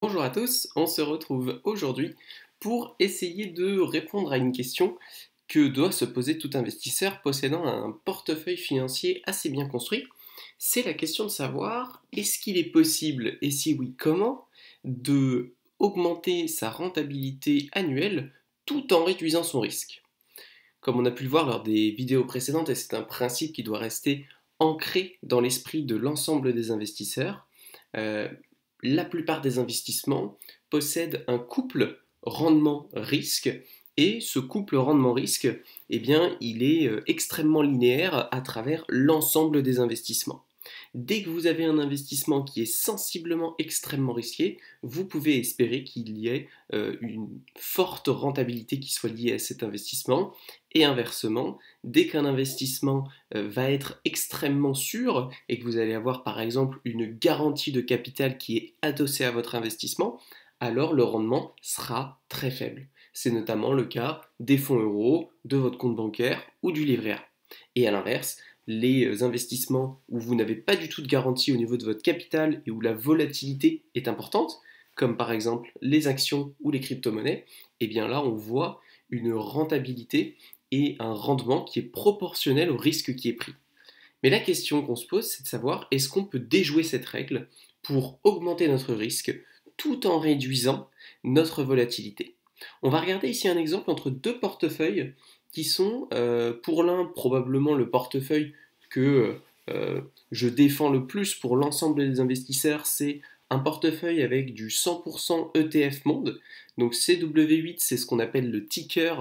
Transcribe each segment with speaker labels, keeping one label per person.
Speaker 1: Bonjour à tous, on se retrouve aujourd'hui pour essayer de répondre à une question que doit se poser tout investisseur possédant un portefeuille financier assez bien construit. C'est la question de savoir est-ce qu'il est possible, et si oui comment, de augmenter sa rentabilité annuelle tout en réduisant son risque. Comme on a pu le voir lors des vidéos précédentes, et c'est un principe qui doit rester ancré dans l'esprit de l'ensemble des investisseurs, euh, la plupart des investissements possèdent un couple rendement-risque et ce couple rendement-risque, eh bien, il est euh, extrêmement linéaire à travers l'ensemble des investissements. Dès que vous avez un investissement qui est sensiblement extrêmement risqué, vous pouvez espérer qu'il y ait euh, une forte rentabilité qui soit liée à cet investissement. Et inversement, dès qu'un investissement euh, va être extrêmement sûr et que vous allez avoir par exemple une garantie de capital qui est adossée à votre investissement, alors le rendement sera très faible. C'est notamment le cas des fonds euros, de votre compte bancaire ou du livret A. Et à l'inverse, les euh, investissements où vous n'avez pas du tout de garantie au niveau de votre capital et où la volatilité est importante, comme par exemple les actions ou les crypto-monnaies, eh bien là on voit une rentabilité et un rendement qui est proportionnel au risque qui est pris. Mais la question qu'on se pose, c'est de savoir est-ce qu'on peut déjouer cette règle pour augmenter notre risque tout en réduisant notre volatilité. On va regarder ici un exemple entre deux portefeuilles sont euh, pour l'un probablement le portefeuille que euh, je défends le plus pour l'ensemble des investisseurs, c'est un portefeuille avec du 100% ETF monde. Donc CW8, c'est ce qu'on appelle le ticker,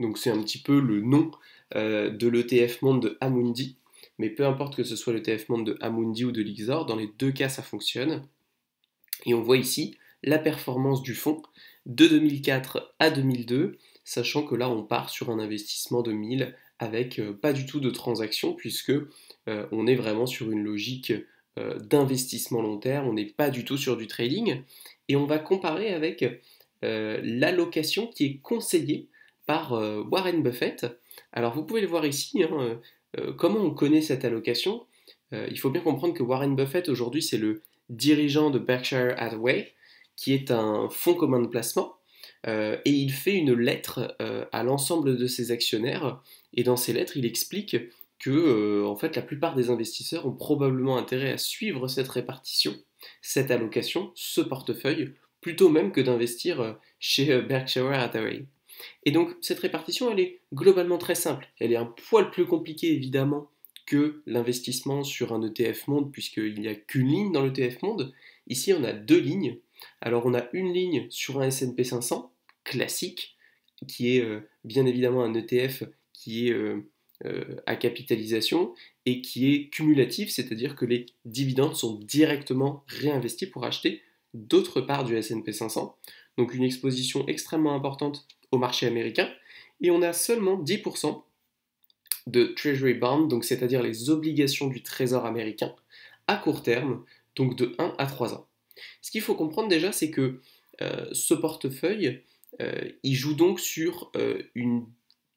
Speaker 1: donc c'est un petit peu le nom euh, de l'ETF monde de Amundi. Mais peu importe que ce soit l'ETF monde de Amundi ou de l'Ixor, dans les deux cas ça fonctionne. Et on voit ici la performance du fonds de 2004 à 2002 sachant que là on part sur un investissement de 1000 avec euh, pas du tout de transaction puisque euh, on est vraiment sur une logique euh, d'investissement long terme, on n'est pas du tout sur du trading et on va comparer avec l'allocation qui est conseillée par Warren Buffett. Alors vous pouvez le voir ici, hein, comment on connaît cette allocation Il faut bien comprendre que Warren Buffett aujourd'hui c'est le dirigeant de Berkshire Hathaway qui est un fonds commun de placement euh, et il fait une lettre euh, à l'ensemble de ses actionnaires, et dans ces lettres, il explique que euh, en fait, la plupart des investisseurs ont probablement intérêt à suivre cette répartition, cette allocation, ce portefeuille, plutôt même que d'investir chez Berkshire Hathaway. Et donc cette répartition, elle est globalement très simple. Elle est un poil plus compliquée évidemment que l'investissement sur un ETF monde, puisqu'il n'y a qu'une ligne dans l'ETF monde. Ici, on a deux lignes. Alors on a une ligne sur un SP500 classique, qui est euh, bien évidemment un ETF qui est euh, euh, à capitalisation et qui est cumulatif, c'est-à-dire que les dividendes sont directement réinvestis pour acheter d'autres parts du SP 500. Donc une exposition extrêmement importante au marché américain. Et on a seulement 10% de Treasury Bond, donc c'est-à-dire les obligations du Trésor américain, à court terme, donc de 1 à 3 ans. Ce qu'il faut comprendre déjà, c'est que ce portefeuille, euh, il joue donc sur euh, une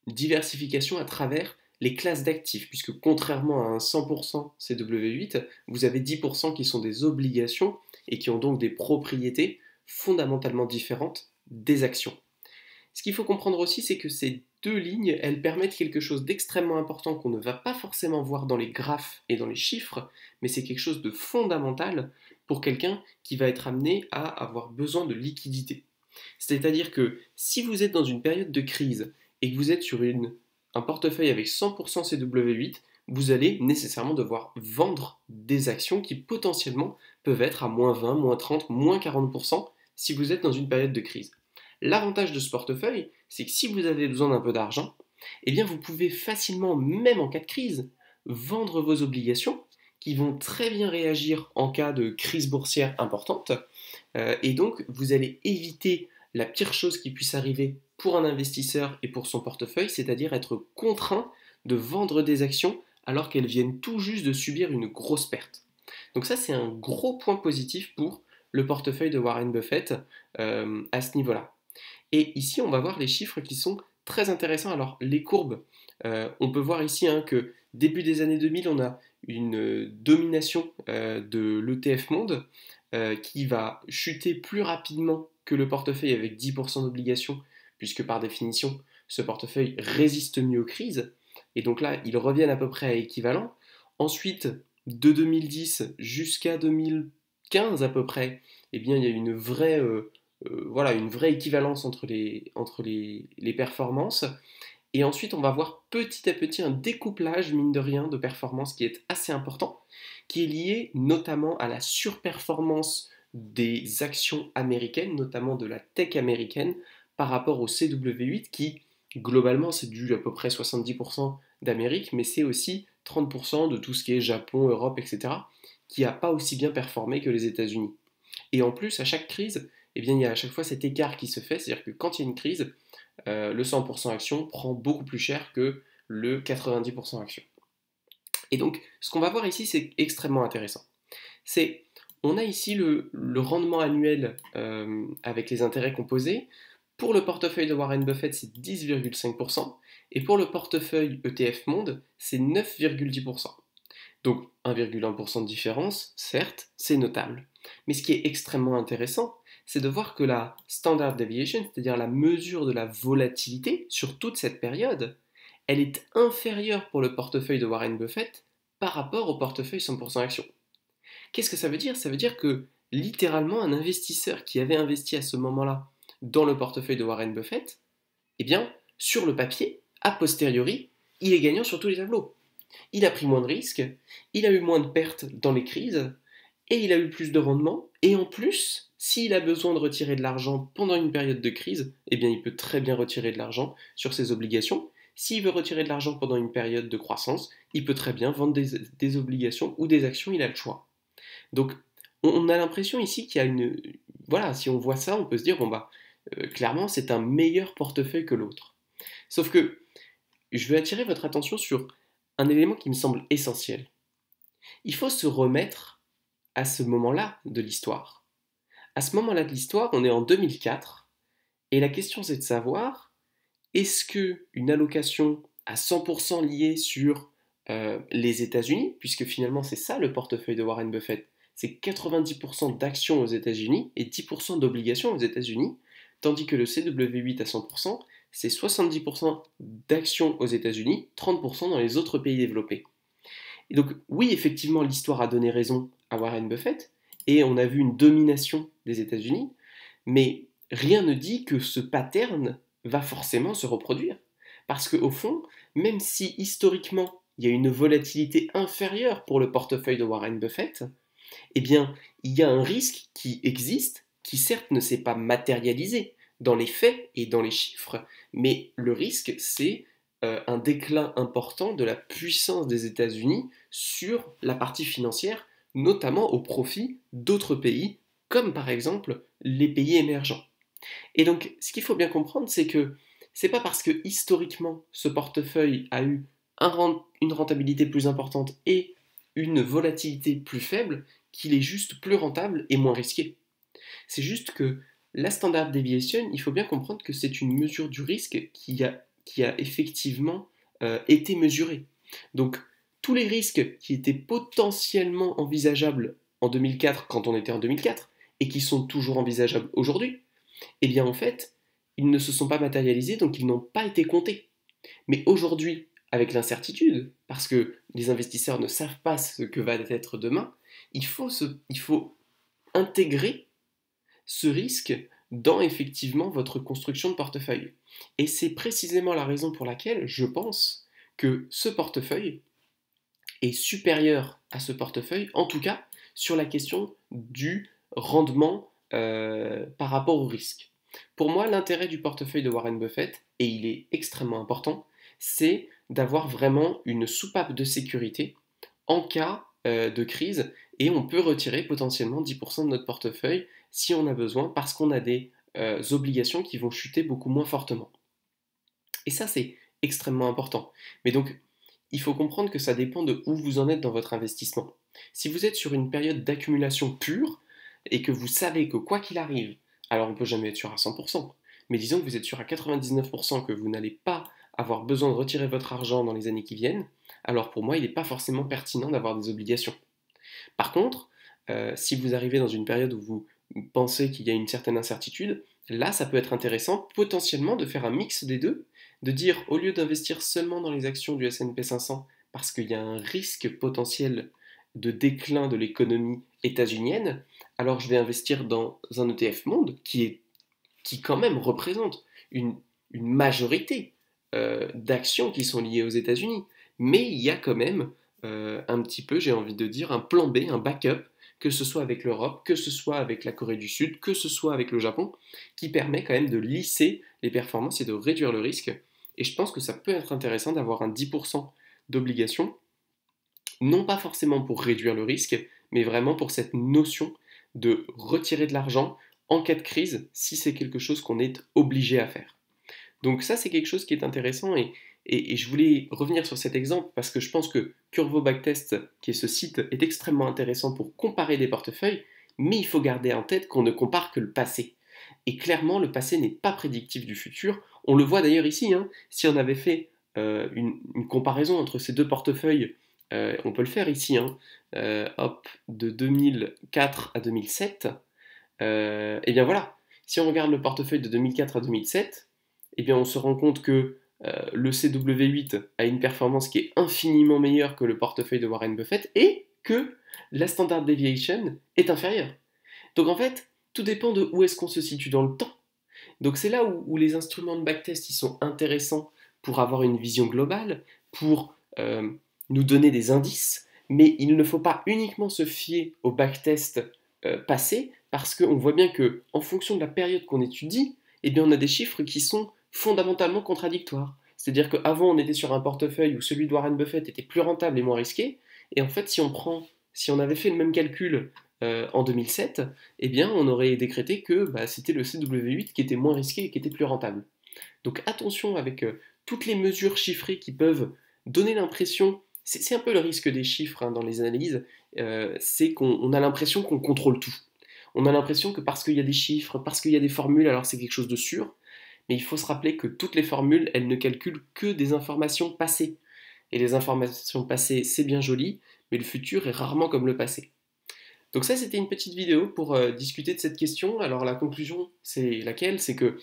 Speaker 1: diversification à travers les classes d'actifs, puisque contrairement à un 100% CW8, vous avez 10% qui sont des obligations et qui ont donc des propriétés fondamentalement différentes des actions. Ce qu'il faut comprendre aussi, c'est que ces deux lignes, elles permettent quelque chose d'extrêmement important qu'on ne va pas forcément voir dans les graphes et dans les chiffres, mais c'est quelque chose de fondamental pour quelqu'un qui va être amené à avoir besoin de liquidité. C'est-à-dire que si vous êtes dans une période de crise et que vous êtes sur un portefeuille avec 100% CW8, vous allez nécessairement devoir vendre des actions qui potentiellement peuvent être à moins 20, moins 30, moins 40% si vous êtes dans une période de crise. L'avantage de ce portefeuille, c'est que si vous avez besoin d'un peu d'argent, eh bien vous pouvez facilement, même en cas de crise, vendre vos obligations qui vont très bien réagir en cas de crise boursière importante. Euh, et donc, vous allez éviter la pire chose qui puisse arriver pour un investisseur et pour son portefeuille, c'est-à-dire être contraint de vendre des actions alors qu'elles viennent tout juste de subir une grosse perte. Donc ça, c'est un gros point positif pour le portefeuille de Warren Buffett euh, à ce niveau-là. Et ici, on va voir les chiffres qui sont très intéressants. Alors, les courbes, euh, on peut voir ici hein, que début des années 2000, on a une euh, domination euh, de l'ETF monde euh, qui va chuter plus rapidement que le portefeuille avec 10% d'obligations, puisque par définition, ce portefeuille résiste mieux aux crises. Et donc là, ils reviennent à peu près à équivalent. Ensuite, de 2010 jusqu'à 2015 à peu près, et eh bien, il y a une vraie, voilà, une vraie équivalence entre les, entre les, les performances. Et ensuite, on va voir petit à petit un découplage, mine de rien, de performance qui est assez important, qui est lié notamment à la surperformance des actions américaines, notamment de la tech américaine, par rapport au CW8 qui, globalement, c'est dû à peu près 70% d'Amérique, mais c'est aussi 30% de tout ce qui est Japon, Europe, etc., qui n'a pas aussi bien performé que les États-Unis. Et en plus, à chaque crise, eh bien, il y a à chaque fois cet écart qui se fait, c'est-à-dire que quand il y a une crise, euh, le 100% action prend beaucoup plus cher que le 90% action. Et donc, ce qu'on va voir ici, c'est extrêmement intéressant. C'est, on a ici le, rendement annuel euh, avec les intérêts composés. Pour le portefeuille de Warren Buffett, c'est 10,5%, et pour le portefeuille ETF Monde, c'est 9,10%. Donc 1,1% de différence, certes, c'est notable. Mais ce qui est extrêmement intéressant, c'est de voir que la standard deviation, c'est-à-dire la mesure de la volatilité sur toute cette période, elle est inférieure pour le portefeuille de Warren Buffett par rapport au portefeuille 100% action. Qu'est-ce que ça veut dire Ça veut dire que littéralement un investisseur qui avait investi à ce moment-là dans le portefeuille de Warren Buffett, eh bien, sur le papier, a posteriori, il est gagnant sur tous les tableaux. Il a pris moins de risques, il a eu moins de pertes dans les crises, et il a eu plus de rendement, et en plus, s'il a besoin de retirer de l'argent pendant une période de crise, eh bien il peut très bien retirer de l'argent sur ses obligations. S'il veut retirer de l'argent pendant une période de croissance, il peut très bien vendre des, obligations ou des actions, il a le choix. Donc on, a l'impression ici qu'il y a une... Voilà, si on voit ça, on peut se dire, bon bah, euh, clairement c'est un meilleur portefeuille que l'autre. Sauf que je veux attirer votre attention sur un élément qui me semble essentiel. Il faut se remettre à ce moment-là de l'histoire à ce moment-là de l'histoire, on est en 2004, et la question c'est de savoir, est-ce que une allocation à 100% liée sur euh, les États-Unis, puisque finalement c'est ça le portefeuille de Warren Buffett, c'est 90% d'actions aux États-Unis et 10% d'obligations aux États-Unis, tandis que le CW8 à 100%, c'est 70% d'actions aux États-Unis, 30% dans les autres pays développés. Et donc oui, effectivement, l'histoire a donné raison à Warren Buffett, et on a vu une domination des États-Unis, mais rien ne dit que ce pattern va forcément se reproduire. Parce qu'au fond, même si historiquement il y a une volatilité inférieure pour le portefeuille de Warren Buffett, eh bien, il y a un risque qui existe, qui certes ne s'est pas matérialisé dans les faits et dans les chiffres, mais le risque, c'est euh, un déclin important de la puissance des États-Unis sur la partie financière notamment au profit d'autres pays, comme par exemple les pays émergents. Et donc, ce qu'il faut bien comprendre, c'est que c'est pas parce que historiquement ce portefeuille a eu une rentabilité plus importante et une volatilité plus faible qu'il est juste plus rentable et moins risqué. C'est juste que la standard deviation, il faut bien comprendre que c'est une mesure du risque qui a, effectivement euh, été mesurée. Donc, tous les risques qui étaient potentiellement envisageables en 2004 quand on était en 2004 et qui sont toujours envisageables aujourd'hui, eh bien en fait, ils ne se sont pas matérialisés, donc ils n'ont pas été comptés. Mais aujourd'hui, avec l'incertitude, parce que les investisseurs ne savent pas ce que va être demain, il faut, se, il faut intégrer ce risque dans effectivement votre construction de portefeuille. Et c'est précisément la raison pour laquelle je pense que ce portefeuille, est supérieur à ce portefeuille, en tout cas sur la question du rendement euh, par rapport au risque. Pour moi, l'intérêt du portefeuille de Warren Buffett, et il est extrêmement important, c'est d'avoir vraiment une soupape de sécurité en cas euh, de crise et on peut retirer potentiellement 10% de notre portefeuille si on a besoin parce qu'on a des euh, obligations qui vont chuter beaucoup moins fortement. Et ça, c'est extrêmement important. Mais donc, il faut comprendre que ça dépend de où vous en êtes dans votre investissement. Si vous êtes sur une période d'accumulation pure et que vous savez que quoi qu'il arrive, alors on ne peut jamais être sûr à 100%, mais disons que vous êtes sûr à 99% que vous n'allez pas avoir besoin de retirer votre argent dans les années qui viennent, alors pour moi, il n'est pas forcément pertinent d'avoir des obligations. Par contre, euh, si vous arrivez dans une période où vous pensez qu'il y a une certaine incertitude, là, ça peut être intéressant potentiellement de faire un mix des deux de dire au lieu d'investir seulement dans les actions du S&P 500 parce qu'il y a un risque potentiel de déclin de l'économie états-unienne, alors je vais investir dans un ETF monde qui, est, qui quand même représente une, majorité euh, d'actions qui sont liées aux États-Unis. Mais il y a quand même euh, un petit peu, j'ai envie de dire, un plan B, un backup, que ce soit avec l'Europe, que ce soit avec la Corée du Sud, que ce soit avec le Japon, qui permet quand même de lisser les performances et de réduire le risque et je pense que ça peut être intéressant d'avoir un 10% d'obligation, non pas forcément pour réduire le risque, mais vraiment pour cette notion de retirer de l'argent en cas de crise si c'est quelque chose qu'on est obligé à faire. Donc ça, c'est quelque chose qui est intéressant et, je voulais revenir sur cet exemple parce que je pense que Curvo Backtest, qui est ce site, est extrêmement intéressant pour comparer des portefeuilles, mais il faut garder en tête qu'on ne compare que le passé. Et clairement, le passé n'est pas prédictif du futur. On le voit d'ailleurs ici. Hein. Si on avait fait euh, une, comparaison entre ces deux portefeuilles, euh, on peut le faire ici. Hein. Euh, hop, de 2004 à 2007. et eh bien voilà. Si on regarde le portefeuille de 2004 à 2007, et eh bien on se rend compte que le CW8 a une performance qui est infiniment meilleure que le portefeuille de Warren Buffett et que la standard deviation est inférieure. Donc en fait, tout dépend de où est-ce qu'on se situe dans le temps. Donc c'est là où, les instruments de backtest sont intéressants pour avoir une vision globale, pour euh, nous donner des indices, mais il ne faut pas uniquement se fier aux backtests euh, passés, parce qu'on voit bien que en fonction de la période qu'on étudie, eh bien on a des chiffres qui sont fondamentalement contradictoires. C'est-à-dire qu'avant on était sur un portefeuille où celui de Warren Buffett était plus rentable et moins risqué, et en fait si on prend, si on avait fait le même calcul euh, en 2007, eh bien, on aurait décrété que bah, c'était le CW8 qui était moins risqué et qui était plus rentable. Donc attention avec euh, toutes les mesures chiffrées qui peuvent donner l'impression, c'est un peu le risque des chiffres hein, dans les analyses, euh, c'est qu'on a l'impression qu'on contrôle tout. On a l'impression que parce qu'il y a des chiffres, parce qu'il y a des formules, alors c'est quelque chose de sûr, mais il faut se rappeler que toutes les formules, elles ne calculent que des informations passées. Et les informations passées, c'est bien joli, mais le futur est rarement comme le passé. Donc ça, c'était une petite vidéo pour euh, discuter de cette question. Alors la conclusion, c'est laquelle C'est que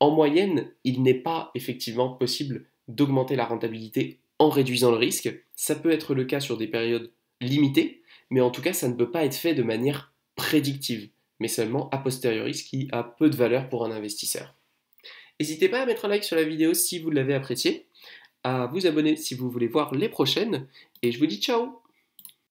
Speaker 1: en moyenne, il n'est pas effectivement possible d'augmenter la rentabilité en réduisant le risque. Ça peut être le cas sur des périodes limitées, mais en tout cas, ça ne peut pas être fait de manière prédictive, mais seulement a posteriori, ce qui a peu de valeur pour un investisseur. N'hésitez pas à mettre un like sur la vidéo si vous l'avez appréciée, à vous abonner si vous voulez voir les prochaines, et je vous dis ciao